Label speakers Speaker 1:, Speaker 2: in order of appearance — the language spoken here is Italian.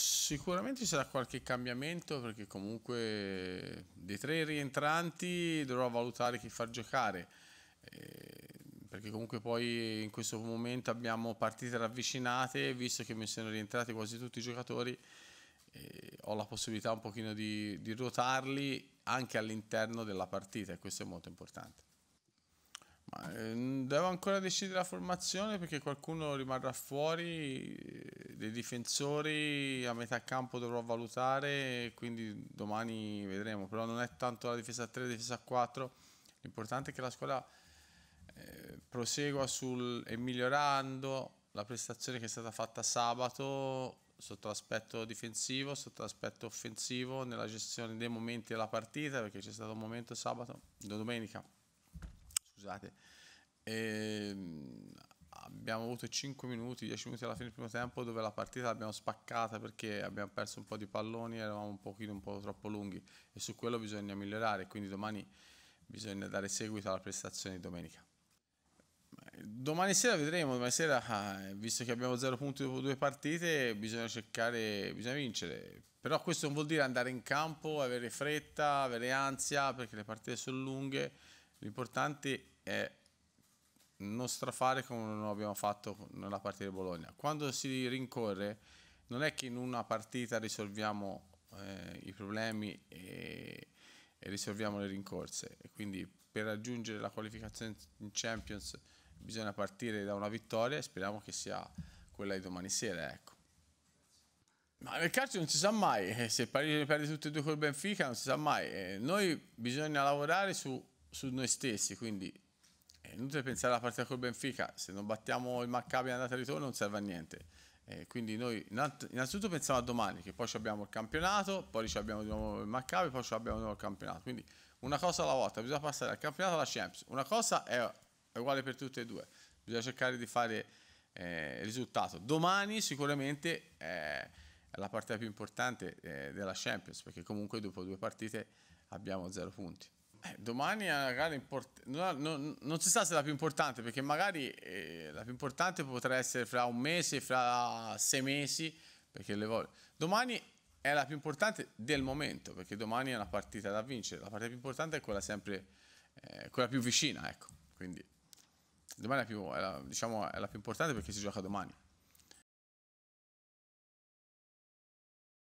Speaker 1: Sicuramente ci sarà qualche cambiamento perché comunque dei tre rientranti dovrò valutare chi far giocare eh, perché comunque poi in questo momento abbiamo partite ravvicinate visto che mi sono rientrati quasi tutti i giocatori eh, ho la possibilità un pochino di, di ruotarli anche all'interno della partita e questo è molto importante. Ma, eh, devo ancora decidere la formazione perché qualcuno rimarrà fuori, eh, dei difensori a metà campo dovrò valutare, quindi domani vedremo, però non è tanto la difesa 3, la difesa 4, l'importante è che la squadra eh, prosegua sul, e migliorando la prestazione che è stata fatta sabato sotto l'aspetto difensivo, sotto l'aspetto offensivo, nella gestione dei momenti della partita, perché c'è stato un momento sabato, domenica scusate. E ehm, abbiamo avuto 5 minuti, 10 minuti alla fine del primo tempo dove la partita l'abbiamo spaccata perché abbiamo perso un po' di palloni, eravamo un pochino un po' troppo lunghi e su quello bisogna migliorare, quindi domani bisogna dare seguito alla prestazione di domenica. Domani sera vedremo, domani sera eh, visto che abbiamo 0 punti dopo due partite bisogna cercare, bisogna vincere, però questo non vuol dire andare in campo, avere fretta, avere ansia perché le partite sono lunghe L'importante è non strafare come non abbiamo fatto nella partita di Bologna. Quando si rincorre non è che in una partita risolviamo eh, i problemi e, e, risolviamo le rincorse. E quindi per raggiungere la qualificazione in Champions bisogna partire da una vittoria e speriamo che sia quella di domani sera. Ecco. Ma nel calcio non si sa mai, eh, se Parigi ne perde tutte e due col Benfica non si sa mai. Eh, noi bisogna lavorare su su noi stessi, quindi è inutile pensare alla partita col Benfica, se non battiamo il Maccabi andata e ritorno non serve a niente. Eh, quindi noi innanzitutto pensiamo a domani, che poi abbiamo il campionato, poi abbiamo di nuovo il Maccabi, poi abbiamo di nuovo il campionato. Quindi una cosa alla volta, bisogna passare dal campionato alla Champions. Una cosa è uguale per tutte e due, bisogna cercare di fare eh, risultato. Domani sicuramente è la partita più importante eh, della Champions, perché comunque dopo due partite abbiamo zero punti. Eh, domani è una gara importante. Non, non, non, si sa se è la più importante, perché magari eh, la più importante potrà essere fra un mese, fra sei mesi. Perché le volte. Domani è la più importante del momento, perché domani è una partita da vincere. La partita più importante è quella sempre eh, quella più vicina, ecco. Quindi domani è, più, è la, diciamo, è la più importante perché si gioca domani.